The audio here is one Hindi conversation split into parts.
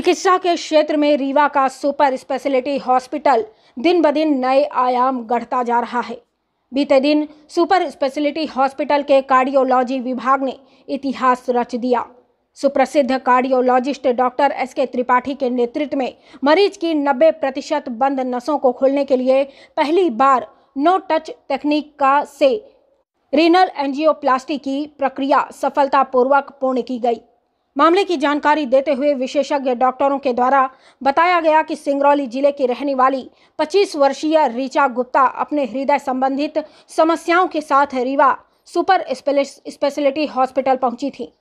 चिकित्सा के क्षेत्र में रीवा का सुपर स्पेशलिटी हॉस्पिटल दिन ब दिन नए आयाम गढ़ता जा रहा है बीते दिन सुपर स्पेशलिटी हॉस्पिटल के कार्डियोलॉजी विभाग ने इतिहास रच दिया सुप्रसिद्ध कार्डियोलॉजिस्ट डॉक्टर एस के त्रिपाठी के नेतृत्व में मरीज की 90 प्रतिशत बंद नसों को खोलने के लिए पहली बार नो टच तकनीक का से रीनल एंजियोप्लास्टी की प्रक्रिया सफलतापूर्वक पूर्ण की गई मामले की जानकारी देते हुए विशेषज्ञ डॉक्टरों के द्वारा बताया गया कि सिंगरौली जिले की रहने वाली 25 वर्षीय रिचा गुप्ता अपने हृदय संबंधित समस्याओं के साथ रीवा सुपर स्पेशलिटी हॉस्पिटल पहुंची थी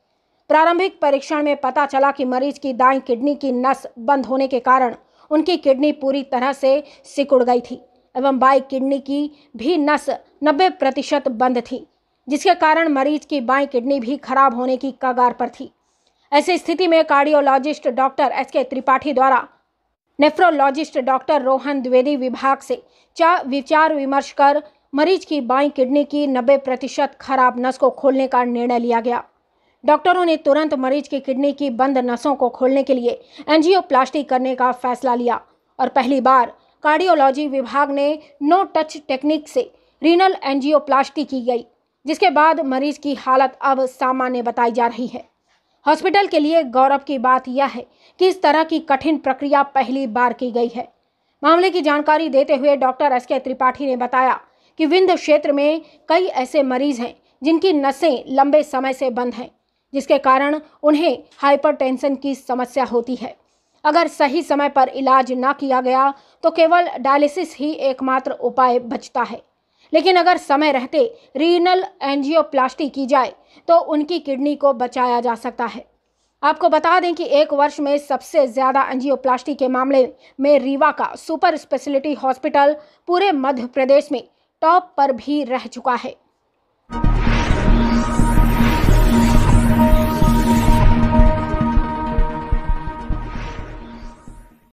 प्रारंभिक परीक्षण में पता चला कि मरीज की दाई किडनी की नस बंद होने के कारण उनकी किडनी पूरी तरह से सिकुड़ गई थी एवं बाई किडनी की भी नस 90 प्रतिशत बंद थी जिसके कारण मरीज की बाई किडनी भी खराब होने की कगार पर थी ऐसी स्थिति में कार्डियोलॉजिस्ट डॉक्टर एस के त्रिपाठी द्वारा नेफ्रोलॉजिस्ट डॉक्टर रोहन द्विवेदी विभाग से चा विचार विमर्श कर मरीज की बाई किडनी की 90 प्रतिशत खराब नस को खोलने का निर्णय लिया गया डॉक्टरों ने तुरंत मरीज की किडनी की बंद नसों को खोलने के लिए एनजीओ करने का फैसला लिया और पहली बार कार्डियोलॉजी विभाग ने नो टच टेक्निक से रीनल एनजीओ की गई जिसके बाद मरीज की हालत अब सामान्य बताई जा रही है हॉस्पिटल के लिए गौरव की बात यह है कि इस तरह की कठिन प्रक्रिया पहली बार की गई है मामले की जानकारी देते हुए डॉक्टर एस के त्रिपाठी ने बताया कि विंध्य क्षेत्र में कई ऐसे मरीज हैं जिनकी नसें लंबे समय से बंद हैं जिसके कारण उन्हें हाइपरटेंशन की समस्या होती है अगर सही समय पर इलाज ना किया गया तो केवल डायलिसिस ही एकमात्र उपाय बचता है लेकिन अगर समय रहते रीनल एंजियोप्लास्टी की जाए तो उनकी किडनी को बचाया जा सकता है आपको बता दें कि एक वर्ष में सबसे ज़्यादा एंजियोप्लास्टी के मामले में रीवा का सुपर स्पेशलिटी हॉस्पिटल पूरे मध्य प्रदेश में टॉप पर भी रह चुका है